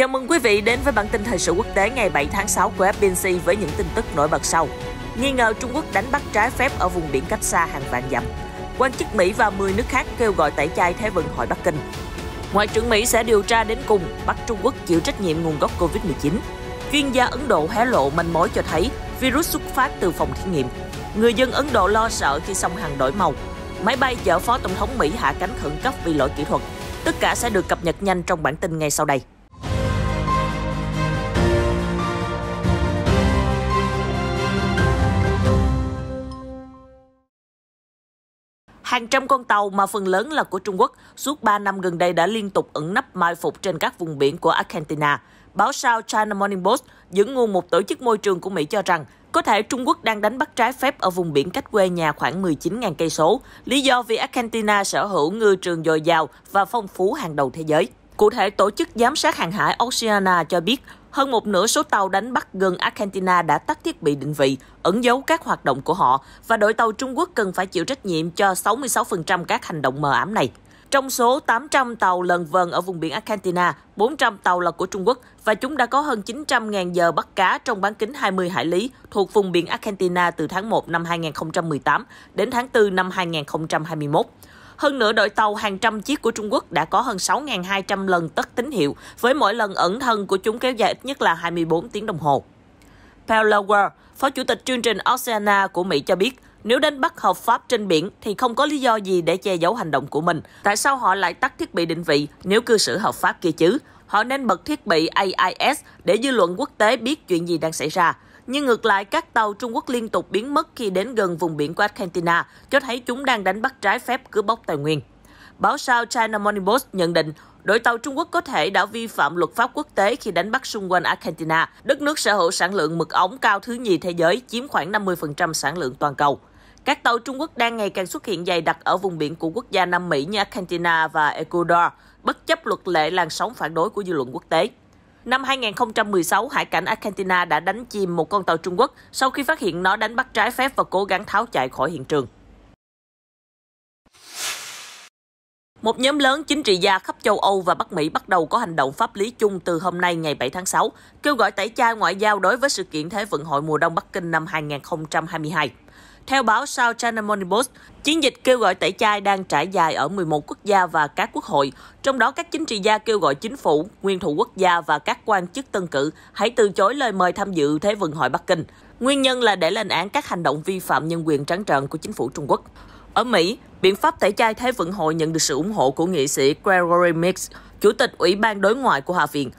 Chào mừng quý vị đến với bản tin thời sự quốc tế ngày 7 tháng 6 của FBNC với những tin tức nổi bật sau. Nghi ngờ Trung Quốc đánh bắt trái phép ở vùng biển cách xa hàng vạn dặm. Quan chức Mỹ và 10 nước khác kêu gọi tẩy chay Thế vận hội Bắc Kinh. Ngoại trưởng Mỹ sẽ điều tra đến cùng bắt Trung Quốc chịu trách nhiệm nguồn gốc Covid-19. Chuyên gia Ấn Độ hé lộ manh mối cho thấy virus xuất phát từ phòng thí nghiệm. Người dân Ấn Độ lo sợ khi sông Hằng đổi màu. Máy bay chở phó tổng thống Mỹ hạ cánh khẩn cấp vì lỗi kỹ thuật. Tất cả sẽ được cập nhật nhanh trong bản tin ngay sau đây. Hàng trăm con tàu mà phần lớn là của Trung Quốc suốt 3 năm gần đây đã liên tục ẩn nấp mai phục trên các vùng biển của Argentina. Báo sao China Morning Post dẫn nguồn một tổ chức môi trường của Mỹ cho rằng có thể Trung Quốc đang đánh bắt trái phép ở vùng biển cách quê nhà khoảng 19.000 cây số, lý do vì Argentina sở hữu ngư trường dồi dào và phong phú hàng đầu thế giới. Cụ thể, Tổ chức Giám sát Hàng hải Oceana cho biết hơn một nửa số tàu đánh bắt gần Argentina đã tắt thiết bị định vị, ẩn giấu các hoạt động của họ và đội tàu Trung Quốc cần phải chịu trách nhiệm cho 66% các hành động mờ ám này. Trong số 800 tàu lần vần ở vùng biển Argentina, 400 tàu là của Trung Quốc và chúng đã có hơn 900.000 giờ bắt cá trong bán kính 20 hải lý thuộc vùng biển Argentina từ tháng 1 năm 2018 đến tháng 4 năm 2021. Hơn nữa, đội tàu hàng trăm chiếc của Trung Quốc đã có hơn 6.200 lần tất tín hiệu, với mỗi lần ẩn thân của chúng kéo dài ít nhất là 24 tiếng đồng hồ. Paul Lower, Phó Chủ tịch chương trình Oceana của Mỹ cho biết, nếu đánh bắt hợp pháp trên biển thì không có lý do gì để che giấu hành động của mình. Tại sao họ lại tắt thiết bị định vị nếu cư xử hợp pháp kia chứ? Họ nên bật thiết bị AIS để dư luận quốc tế biết chuyện gì đang xảy ra. Nhưng ngược lại, các tàu Trung Quốc liên tục biến mất khi đến gần vùng biển của Argentina, cho thấy chúng đang đánh bắt trái phép cướp bóc tài nguyên. Báo sao China Morning Post nhận định, đội tàu Trung Quốc có thể đã vi phạm luật pháp quốc tế khi đánh bắt xung quanh Argentina, đất nước sở hữu sản lượng mực ống cao thứ nhì thế giới, chiếm khoảng 50% sản lượng toàn cầu. Các tàu Trung Quốc đang ngày càng xuất hiện dày đặc ở vùng biển của quốc gia Nam Mỹ như Argentina và Ecuador, bất chấp luật lệ làn sóng phản đối của dư luận quốc tế. Năm 2016, hải cảnh Argentina đã đánh chìm một con tàu Trung Quốc sau khi phát hiện nó đánh bắt trái phép và cố gắng tháo chạy khỏi hiện trường. Một nhóm lớn chính trị gia khắp châu Âu và Bắc Mỹ bắt đầu có hành động pháp lý chung từ hôm nay ngày 7 tháng 6, kêu gọi tẩy chay ngoại giao đối với sự kiện Thế vận hội mùa đông Bắc Kinh năm 2022. Theo báo South China Morning Post, chiến dịch kêu gọi tẩy chay đang trải dài ở 11 quốc gia và các quốc hội, trong đó các chính trị gia kêu gọi chính phủ, nguyên thủ quốc gia và các quan chức tân cử hãy từ chối lời mời tham dự Thế vận hội Bắc Kinh. Nguyên nhân là để lên án các hành động vi phạm nhân quyền trắng trợn của chính phủ Trung Quốc. Ở Mỹ, biện pháp tẩy chay Thế vận hội nhận được sự ủng hộ của nghị sĩ Gregory Mix, Chủ tịch Ủy ban Đối ngoại của Hạ viện.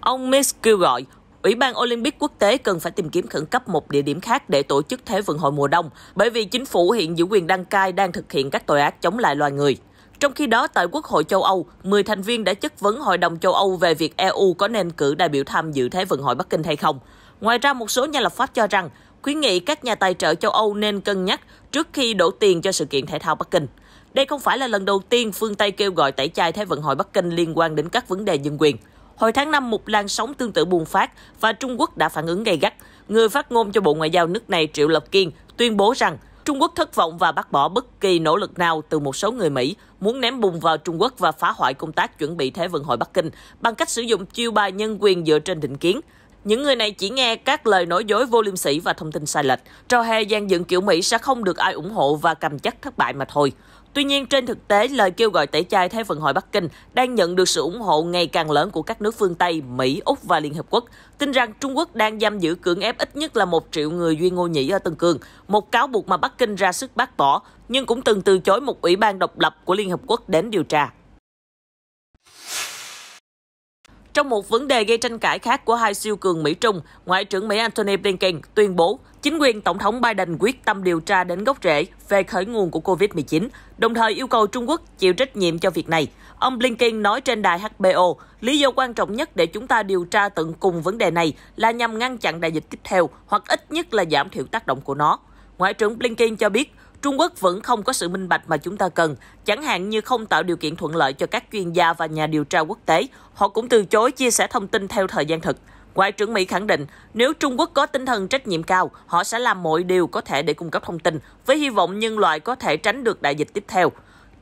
Ông Mix kêu gọi Ủy ban Olympic quốc tế cần phải tìm kiếm khẩn cấp một địa điểm khác để tổ chức Thế vận hội mùa đông, bởi vì chính phủ hiện giữ quyền đăng cai đang thực hiện các tội ác chống lại loài người. Trong khi đó, tại Quốc hội châu Âu, 10 thành viên đã chất vấn Hội đồng châu Âu về việc EU có nên cử đại biểu tham dự Thế vận hội Bắc Kinh hay không. Ngoài ra, một số nhà lập pháp cho rằng khuyến nghị các nhà tài trợ châu Âu nên cân nhắc trước khi đổ tiền cho sự kiện thể thao Bắc Kinh. Đây không phải là lần đầu tiên phương Tây kêu gọi tẩy chay Thế vận hội Bắc Kinh liên quan đến các vấn đề nhân quyền. Hồi tháng 5, một làn sóng tương tự bùng phát và Trung Quốc đã phản ứng gay gắt. Người phát ngôn cho Bộ Ngoại giao nước này Triệu Lập Kiên tuyên bố rằng Trung Quốc thất vọng và bác bỏ bất kỳ nỗ lực nào từ một số người Mỹ muốn ném bùng vào Trung Quốc và phá hoại công tác chuẩn bị Thế vận hội Bắc Kinh bằng cách sử dụng chiêu bài nhân quyền dựa trên định kiến. Những người này chỉ nghe các lời nói dối vô liêm sỉ và thông tin sai lệch. Trò hề gian dựng kiểu Mỹ sẽ không được ai ủng hộ và cầm chắc thất bại mà thôi. Tuy nhiên, trên thực tế, lời kêu gọi tẩy chay theo vận hội Bắc Kinh đang nhận được sự ủng hộ ngày càng lớn của các nước phương Tây, Mỹ, Úc và Liên Hợp Quốc, tin rằng Trung Quốc đang giam giữ cưỡng ép ít nhất là một triệu người Duy Ngô Nhĩ ở Tân Cương, một cáo buộc mà Bắc Kinh ra sức bác bỏ, nhưng cũng từng từ chối một ủy ban độc lập của Liên Hợp Quốc đến điều tra. Trong một vấn đề gây tranh cãi khác của hai siêu cường Mỹ-Trung, Ngoại trưởng Mỹ Antony Blinken tuyên bố Chính quyền Tổng thống Biden quyết tâm điều tra đến gốc rễ về khởi nguồn của COVID-19, đồng thời yêu cầu Trung Quốc chịu trách nhiệm cho việc này. Ông Blinken nói trên đài HBO, lý do quan trọng nhất để chúng ta điều tra tận cùng vấn đề này là nhằm ngăn chặn đại dịch tiếp theo hoặc ít nhất là giảm thiểu tác động của nó. Ngoại trưởng Blinken cho biết, Trung Quốc vẫn không có sự minh bạch mà chúng ta cần, chẳng hạn như không tạo điều kiện thuận lợi cho các chuyên gia và nhà điều tra quốc tế. Họ cũng từ chối chia sẻ thông tin theo thời gian thực. Ngoại trưởng Mỹ khẳng định nếu Trung Quốc có tinh thần trách nhiệm cao, họ sẽ làm mọi điều có thể để cung cấp thông tin, với hy vọng nhân loại có thể tránh được đại dịch tiếp theo.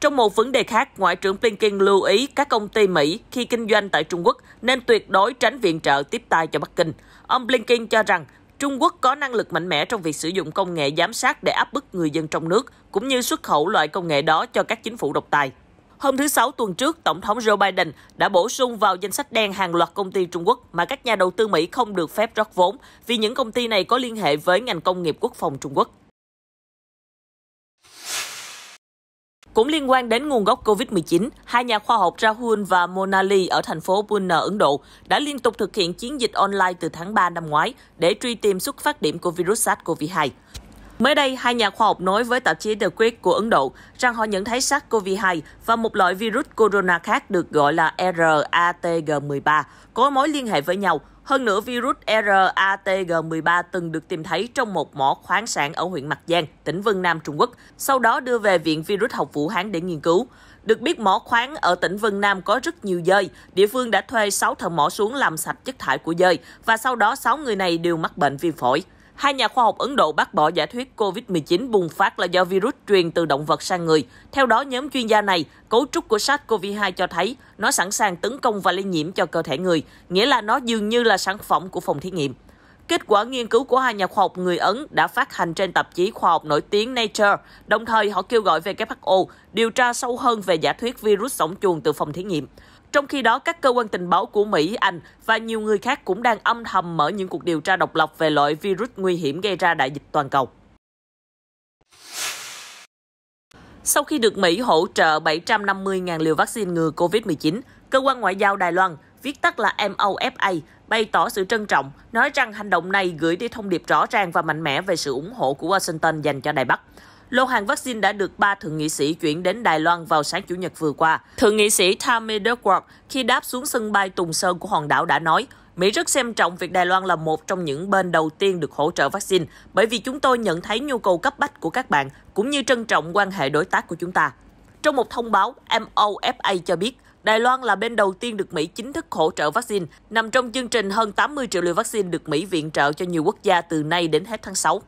Trong một vấn đề khác, Ngoại trưởng Blinken lưu ý các công ty Mỹ khi kinh doanh tại Trung Quốc nên tuyệt đối tránh viện trợ tiếp tay cho Bắc Kinh. Ông Blinken cho rằng Trung Quốc có năng lực mạnh mẽ trong việc sử dụng công nghệ giám sát để áp bức người dân trong nước, cũng như xuất khẩu loại công nghệ đó cho các chính phủ độc tài. Hôm thứ Sáu tuần trước, Tổng thống Joe Biden đã bổ sung vào danh sách đen hàng loạt công ty Trung Quốc mà các nhà đầu tư Mỹ không được phép rót vốn vì những công ty này có liên hệ với ngành công nghiệp quốc phòng Trung Quốc. Cũng liên quan đến nguồn gốc COVID-19, hai nhà khoa học Rahul và Monali ở thành phố Pune, Ấn Độ đã liên tục thực hiện chiến dịch online từ tháng 3 năm ngoái để truy tìm xuất phát điểm của virus SARS-CoV-2. Mới đây, hai nhà khoa học nói với tạp chí The Quick của Ấn Độ rằng họ nhận thấy SARS-CoV-2 và một loại virus corona khác được gọi là RATG13 có mối liên hệ với nhau. Hơn nữa, virus RATG13 từng được tìm thấy trong một mỏ khoáng sản ở huyện Mạc Giang, tỉnh Vân Nam, Trung Quốc, sau đó đưa về Viện Virus học Vũ Hán để nghiên cứu. Được biết mỏ khoáng ở tỉnh Vân Nam có rất nhiều dơi, địa phương đã thuê 6 thợ mỏ xuống làm sạch chất thải của dơi và sau đó 6 người này đều mắc bệnh viêm phổi. Hai nhà khoa học Ấn Độ bác bỏ giả thuyết COVID-19 bùng phát là do virus truyền từ động vật sang người. Theo đó, nhóm chuyên gia này, cấu trúc của SARS-CoV-2 cho thấy nó sẵn sàng tấn công và lây nhiễm cho cơ thể người, nghĩa là nó dường như là sản phẩm của phòng thí nghiệm. Kết quả nghiên cứu của hai nhà khoa học người Ấn đã phát hành trên tạp chí khoa học nổi tiếng Nature, đồng thời họ kêu gọi WHO điều tra sâu hơn về giả thuyết virus sống chuồng từ phòng thí nghiệm. Trong khi đó, các cơ quan tình báo của Mỹ, Anh và nhiều người khác cũng đang âm thầm mở những cuộc điều tra độc lập về loại virus nguy hiểm gây ra đại dịch toàn cầu. Sau khi được Mỹ hỗ trợ 750.000 liều vaccine ngừa COVID-19, Cơ quan Ngoại giao Đài Loan, viết tắt là MOFA, bày tỏ sự trân trọng, nói rằng hành động này gửi đi thông điệp rõ ràng và mạnh mẽ về sự ủng hộ của Washington dành cho Đài Bắc. Lô hàng vaccine đã được ba thượng nghị sĩ chuyển đến Đài Loan vào sáng Chủ nhật vừa qua. Thượng nghị sĩ Tammy Duckworth khi đáp xuống sân bay Tùng Sơn của hòn đảo đã nói, Mỹ rất xem trọng việc Đài Loan là một trong những bên đầu tiên được hỗ trợ vaccine, bởi vì chúng tôi nhận thấy nhu cầu cấp bách của các bạn, cũng như trân trọng quan hệ đối tác của chúng ta. Trong một thông báo, MOFA cho biết, Đài Loan là bên đầu tiên được Mỹ chính thức hỗ trợ vaccine, nằm trong chương trình hơn 80 triệu liều vaccine được Mỹ viện trợ cho nhiều quốc gia từ nay đến hết tháng 6.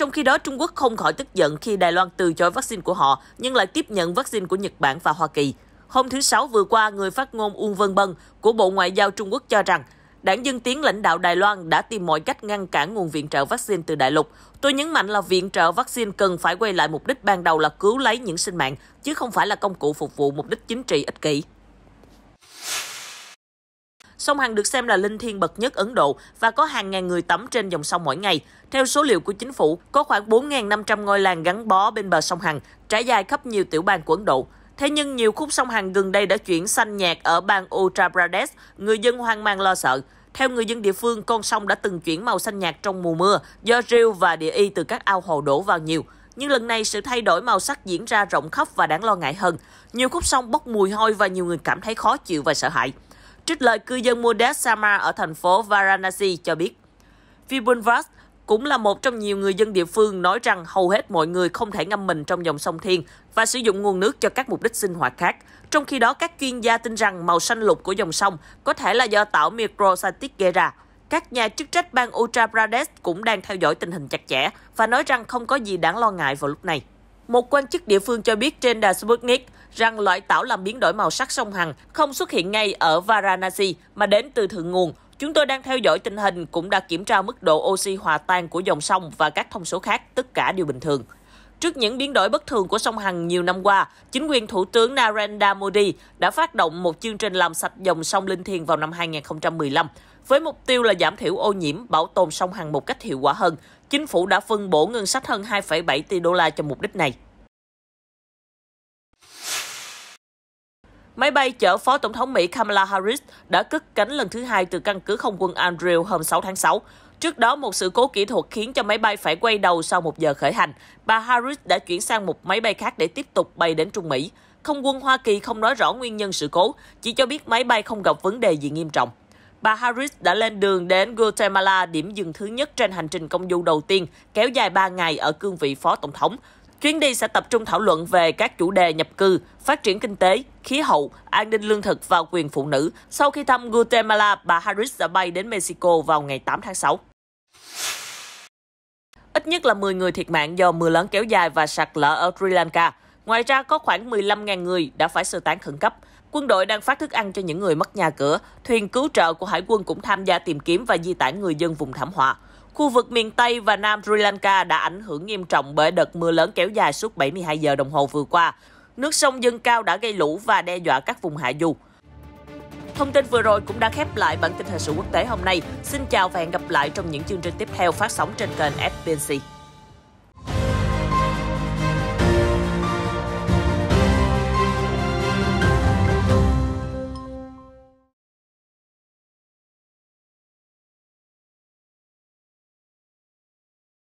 Trong khi đó, Trung Quốc không khỏi tức giận khi Đài Loan từ chối vaccine của họ, nhưng lại tiếp nhận vaccine của Nhật Bản và Hoa Kỳ. Hôm thứ Sáu vừa qua, người phát ngôn Uông Vân Bân của Bộ Ngoại giao Trung Quốc cho rằng Đảng Dân Tiến lãnh đạo Đài Loan đã tìm mọi cách ngăn cản nguồn viện trợ vaccine từ đại lục. Tôi nhấn mạnh là viện trợ vaccine cần phải quay lại mục đích ban đầu là cứu lấy những sinh mạng, chứ không phải là công cụ phục vụ mục đích chính trị ích kỷ. Sông Hằng được xem là linh thiêng bậc nhất Ấn Độ và có hàng ngàn người tắm trên dòng sông mỗi ngày. Theo số liệu của chính phủ, có khoảng 4.500 ngôi làng gắn bó bên bờ sông Hằng, trải dài khắp nhiều tiểu bang của Ấn Độ. Thế nhưng nhiều khúc sông Hằng gần đây đã chuyển xanh nhạt ở bang Uttar Pradesh, người dân hoang mang lo sợ. Theo người dân địa phương, con sông đã từng chuyển màu xanh nhạt trong mùa mưa do rêu và địa y từ các ao hồ đổ vào nhiều. Nhưng lần này sự thay đổi màu sắc diễn ra rộng khắp và đáng lo ngại hơn. Nhiều khúc sông bốc mùi hôi và nhiều người cảm thấy khó chịu và sợ hãi. Trích lời cư dân Mudet Sama ở thành phố Varanasi cho biết, Vibunvas cũng là một trong nhiều người dân địa phương nói rằng hầu hết mọi người không thể ngâm mình trong dòng sông Thiên và sử dụng nguồn nước cho các mục đích sinh hoạt khác. Trong khi đó, các chuyên gia tin rằng màu xanh lục của dòng sông có thể là do tảo microstatic gây ra. Các nhà chức trách bang Uttar Pradesh cũng đang theo dõi tình hình chặt chẽ và nói rằng không có gì đáng lo ngại vào lúc này. Một quan chức địa phương cho biết trên đà Sputnik rằng loại tảo làm biến đổi màu sắc sông Hằng không xuất hiện ngay ở Varanasi mà đến từ thượng nguồn. Chúng tôi đang theo dõi tình hình cũng đã kiểm tra mức độ oxy hòa tan của dòng sông và các thông số khác, tất cả đều bình thường. Trước những biến đổi bất thường của sông Hằng nhiều năm qua, chính quyền Thủ tướng Narendra Modi đã phát động một chương trình làm sạch dòng sông Linh Thiền vào năm 2015, với mục tiêu là giảm thiểu ô nhiễm, bảo tồn sông Hằng một cách hiệu quả hơn, chính phủ đã phân bổ ngân sách hơn 2,7 tỷ đô la cho mục đích này. Máy bay chở Phó Tổng thống Mỹ Kamala Harris đã cất cánh lần thứ hai từ căn cứ không quân Andrew hôm 6 tháng 6. Trước đó, một sự cố kỹ thuật khiến cho máy bay phải quay đầu sau một giờ khởi hành. Bà Harris đã chuyển sang một máy bay khác để tiếp tục bay đến Trung Mỹ. Không quân Hoa Kỳ không nói rõ nguyên nhân sự cố, chỉ cho biết máy bay không gặp vấn đề gì nghiêm trọng bà Harris đã lên đường đến Guatemala, điểm dừng thứ nhất trên hành trình công du đầu tiên, kéo dài 3 ngày ở cương vị phó tổng thống. Chuyến đi sẽ tập trung thảo luận về các chủ đề nhập cư, phát triển kinh tế, khí hậu, an ninh lương thực và quyền phụ nữ. Sau khi thăm Guatemala, bà Harris đã bay đến Mexico vào ngày 8 tháng 6. Ít nhất là 10 người thiệt mạng do mưa lớn kéo dài và sạt lở ở Sri Lanka. Ngoài ra, có khoảng 15.000 người đã phải sơ tán khẩn cấp. Quân đội đang phát thức ăn cho những người mất nhà cửa. Thuyền cứu trợ của hải quân cũng tham gia tìm kiếm và di tản người dân vùng thảm họa. Khu vực miền Tây và Nam Sri Lanka đã ảnh hưởng nghiêm trọng bởi đợt mưa lớn kéo dài suốt 72 giờ đồng hồ vừa qua. Nước sông dâng cao đã gây lũ và đe dọa các vùng hạ du. Thông tin vừa rồi cũng đã khép lại bản tin thời sự quốc tế hôm nay. Xin chào và hẹn gặp lại trong những chương trình tiếp theo phát sóng trên kênh FBC.